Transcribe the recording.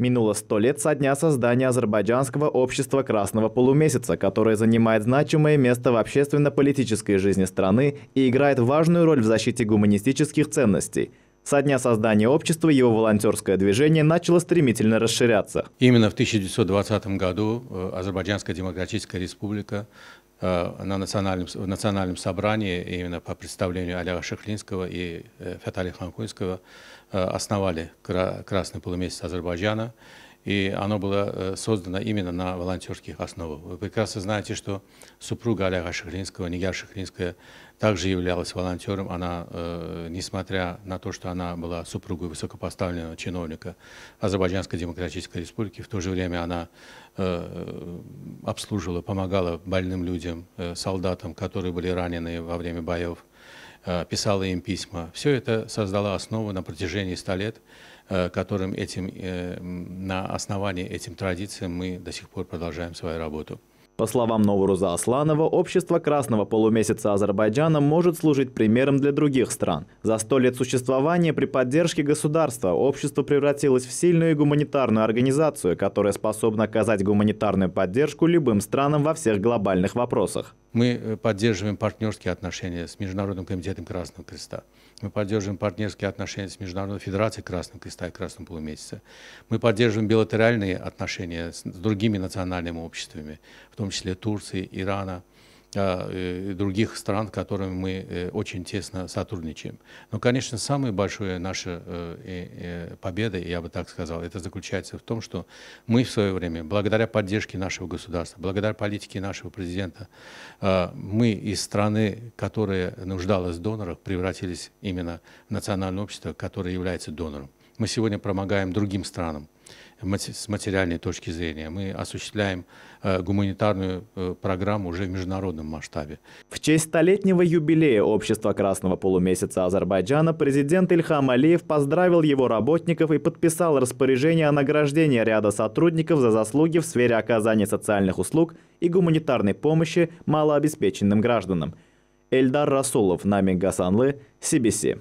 Минуло сто лет со дня создания Азербайджанского общества Красного полумесяца, которое занимает значимое место в общественно-политической жизни страны и играет важную роль в защите гуманистических ценностей – со дня создания общества его волонтерское движение начало стремительно расширяться. Именно в 1920 году э, Азербайджанская Демократическая Республика э, на национальном, в национальном собрании именно по представлению Аляга Шахлинского и э, Фатали Ханкунского основали Красный полумесяц Азербайджана и оно было э, создано именно на волонтерских основах. Вы прекрасно знаете, что супруга Олега Шахлинского, Нигер Шахлинская, также являлась волонтером. Она, э, несмотря на то, что она была супругой высокопоставленного чиновника Азербайджанской Демократической Республики, в то же время она э, обслуживала, помогала больным людям, солдатам, которые были ранены во время боев. Э, писала им письма. Все это создало основу на протяжении 100 лет, э, которым этим, э, на основании этим традициям мы до сих пор продолжаем свою работу. По словам Новоруза Асланова, общество Красного полумесяца Азербайджана может служить примером для других стран. За сто лет существования при поддержке государства общество превратилось в сильную гуманитарную организацию, которая способна оказать гуманитарную поддержку любым странам во всех глобальных вопросах. Мы э, поддерживаем партнерские отношения с Международным комитетом Красного Креста. Мы поддерживаем партнерские отношения с Международной Федерацией Красного Креста и Красного Полумесяца. Мы поддерживаем билатеральные отношения с другими национальными обществами, в том числе Турции, Ирана, а, э, других стран, с которыми мы э, очень тесно сотрудничаем. Но, конечно, самая большая наша э, победа, я бы так сказал, это заключается в том, что мы в свое время, благодаря поддержке нашего государства, благодаря политике нашего президента, а, мы из страны, которая нуждалась в донорах, превратились именно в национальное общество, которое является донором. Мы сегодня помогаем другим странам, с материальной точки зрения. Мы осуществляем э, гуманитарную э, программу уже в международном масштабе. В честь столетнего юбилея Общества Красного Полумесяца Азербайджана президент Ильхам Алиев поздравил его работников и подписал распоряжение о награждении ряда сотрудников за заслуги в сфере оказания социальных услуг и гуманитарной помощи малообеспеченным гражданам. Эльдар Расулов, Нами Гасанлы, Сибиси.